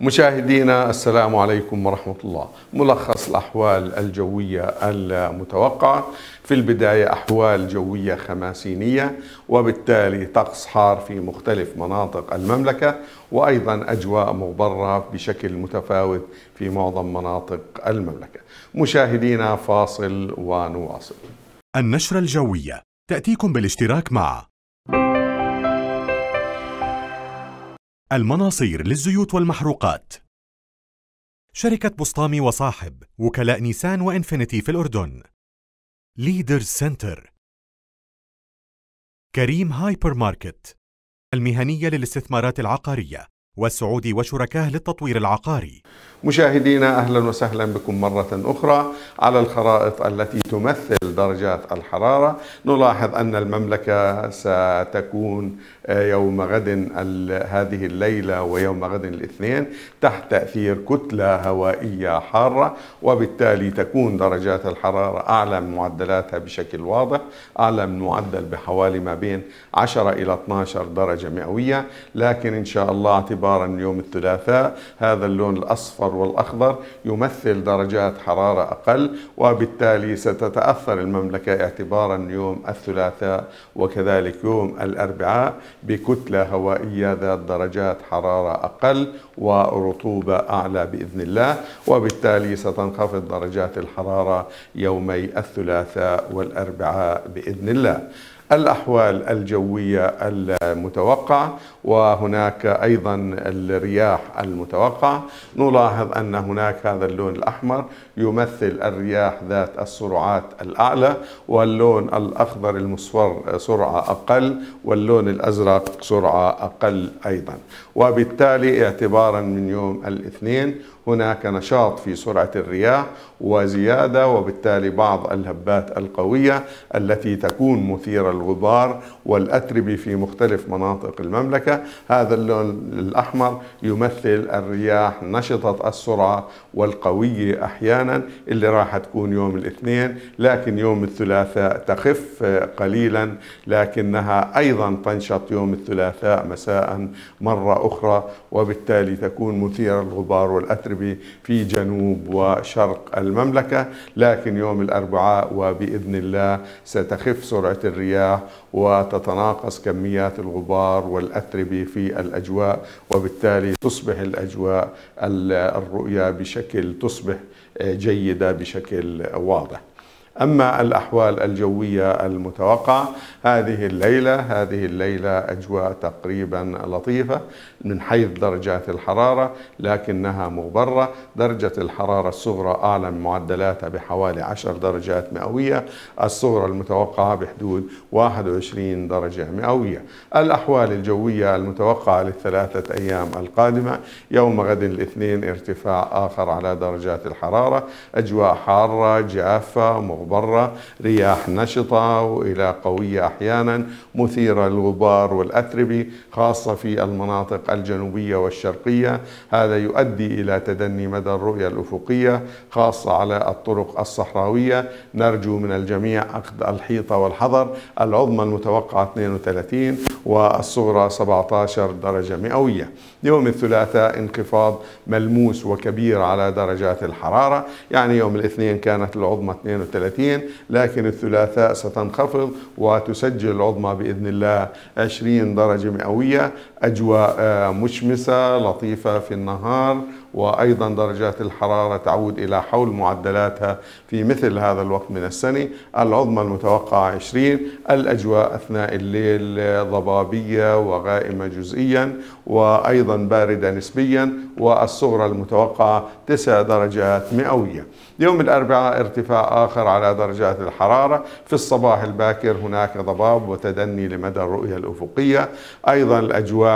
مشاهدينا السلام عليكم ورحمة الله ملخص الأحوال الجوية المتوقعة في البداية أحوال جوية خماسينية وبالتالي طقس حار في مختلف مناطق المملكة وأيضا أجواء مغبرة بشكل متفاوت في معظم مناطق المملكة مشاهدينا فاصل ونواصل النشرة الجوية تأتيكم بالاشتراك مع المناصير للزيوت والمحروقات شركة بسطامي وصاحب وكلاء نيسان وإنفينيتي في الأردن ليدر سنتر كريم هايبر ماركت المهنية للاستثمارات العقارية والسعود وشركاه للتطوير العقاري مشاهدينا أهلا وسهلا بكم مرة أخرى على الخرائط التي تمثل درجات الحرارة نلاحظ أن المملكة ستكون يوم غد هذه الليلة ويوم غد الاثنين تحت تأثير كتلة هوائية حارة وبالتالي تكون درجات الحرارة أعلى من معدلاتها بشكل واضح أعلى من معدل بحوالي ما بين 10 إلى 12 درجة مئوية لكن إن شاء الله اعتبار اعتبارا يوم الثلاثاء هذا اللون الأصفر والأخضر يمثل درجات حرارة أقل وبالتالي ستتأثر المملكة اعتبارا يوم الثلاثاء وكذلك يوم الأربعاء بكتلة هوائية ذات درجات حرارة أقل ورطوبة أعلى بإذن الله وبالتالي ستنخفض درجات الحرارة يومي الثلاثاء والأربعاء بإذن الله الأحوال الجوية المتوقعة وهناك أيضا الرياح المتوقعة نلاحظ أن هناك هذا اللون الأحمر يمثل الرياح ذات السرعات الأعلى واللون الأخضر المصفر سرعة أقل واللون الأزرق سرعة أقل أيضا وبالتالي اعتبارا من يوم الاثنين هناك نشاط في سرعة الرياح وزيادة وبالتالي بعض الهبات القوية التي تكون مثيرة الغبار والأتربة في مختلف مناطق المملكة هذا اللون الأحمر يمثل الرياح نشطة السرعة والقوية أحيانا اللي راح تكون يوم الاثنين لكن يوم الثلاثاء تخف قليلا لكنها أيضا تنشط يوم الثلاثاء مساء مرة أخرى وبالتالي تكون مثيرة الغبار والأتربة في جنوب وشرق المملكة لكن يوم الأربعاء وبإذن الله ستخف سرعة الرياح المياه وتتناقص كميات الغبار والأتربة في الأجواء وبالتالي تصبح الأجواء الرؤية بشكل تصبح جيدة بشكل واضح أما الأحوال الجوية المتوقعة هذه الليلة هذه الليلة أجواء تقريبا لطيفة من حيث درجات الحرارة لكنها مغبرة درجة الحرارة الصغرى أعلى من معدلاتها بحوالي 10 درجات مئوية الصغرى المتوقعة بحدود 21 درجة مئوية الأحوال الجوية المتوقعة للثلاثة أيام القادمة يوم غد الاثنين ارتفاع آخر على درجات الحرارة أجواء حارة جافة مغبرة مبرة رياح نشطة وإلى قوية أحيانا مثيرة للغبار والأتربة خاصة في المناطق الجنوبية والشرقية هذا يؤدي إلى تدني مدى الرؤية الأفقية خاصة على الطرق الصحراوية نرجو من الجميع أخذ الحيطة والحذر العظمى المتوقعة 32 والصغرى 17 درجة مئوية يوم الثلاثاء انخفاض ملموس وكبير على درجات الحرارة يعني يوم الاثنين كانت العظمى 32 لكن الثلاثاء ستنخفض وتسجل العظمى بإذن الله 20 درجة مئوية أجواء آه، مشمسة لطيفة في النهار وأيضا درجات الحرارة تعود إلى حول معدلاتها في مثل هذا الوقت من السنة العظمى المتوقعة 20 الأجواء أثناء الليل ضبابية وغائمة جزئيا وأيضا باردة نسبيا والصغرى المتوقعة 9 درجات مئوية يوم الأربعاء ارتفاع آخر على درجات الحرارة في الصباح الباكر هناك ضباب وتدني لمدى الرؤية الأفقية أيضا الأجواء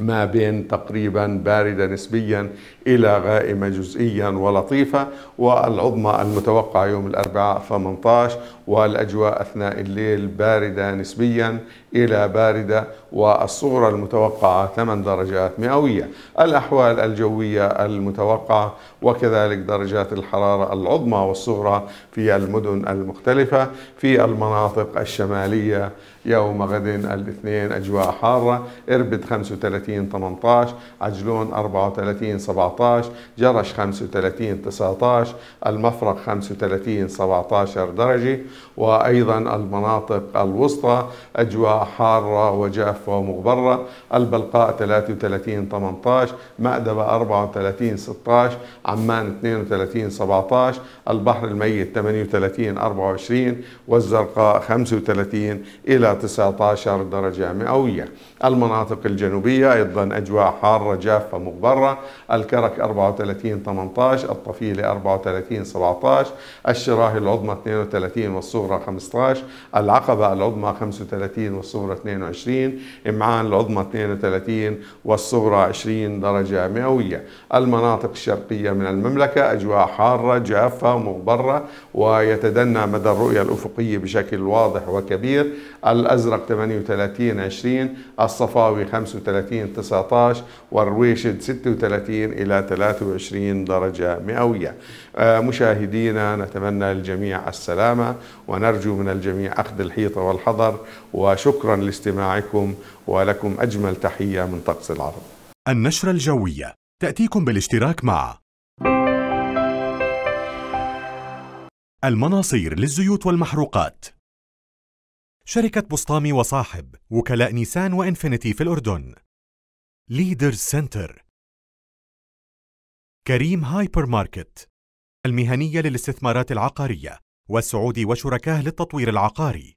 ما بين تقريبا باردة نسبيا إلى غائمة جزئيا ولطيفة والعظمى المتوقعة يوم الأربعاء 18 والأجواء أثناء الليل باردة نسبيا إلى باردة والصغرى المتوقعة 8 درجات مئوية الأحوال الجوية المتوقعة وكذلك درجات الحرارة العظمى والصغرى في المدن المختلفة في المناطق الشمالية يوم غد الاثنين أجواء حارة إربد 35 18 عجلون 34 17 جرش 35 19 المفرق 35 17 درجة وأيضا المناطق الوسطى أجواء حارة وجافة ومغبرة البلقاء 33 18 مأدبة 34 16 عمان 32 17 البحر الميت 38 24 والزرقاء 35 إلى 19 درجة مئوية المناطق الجنوبية أيضا أجواء حارة جافة مغبرة الكرك 34 18 الطفيلة 34 17 الشراهي العظمى 32 والصغرى 15 العقبة العظمى 35 والصغرى 22 إمعان العظمى 32 والصغرى 20 درجة مئوية المناطق الشرقية من المملكة أجواء حارة جافة مغبرة ويتدنى مدى الرؤية الأفقية بشكل واضح وكبير الأزرق 38 20 الصفاوي 35 19 والرويشد 36 إلى 23 درجة مئوية آه، مشاهدينا نتمنى الجميع السلامة ونرجو من الجميع أخذ الحيطة والحذر وشكرا شكرا لاستماعكم ولكم أجمل تحية من طقس العرب النشرة الجوية تأتيكم بالاشتراك مع المناصير للزيوت والمحروقات شركة بسطامي وصاحب وكلاء نيسان وإنفينيتي في الأردن ليدر سنتر كريم هايبر ماركت المهنية للاستثمارات العقارية والسعودي وشركاه للتطوير العقاري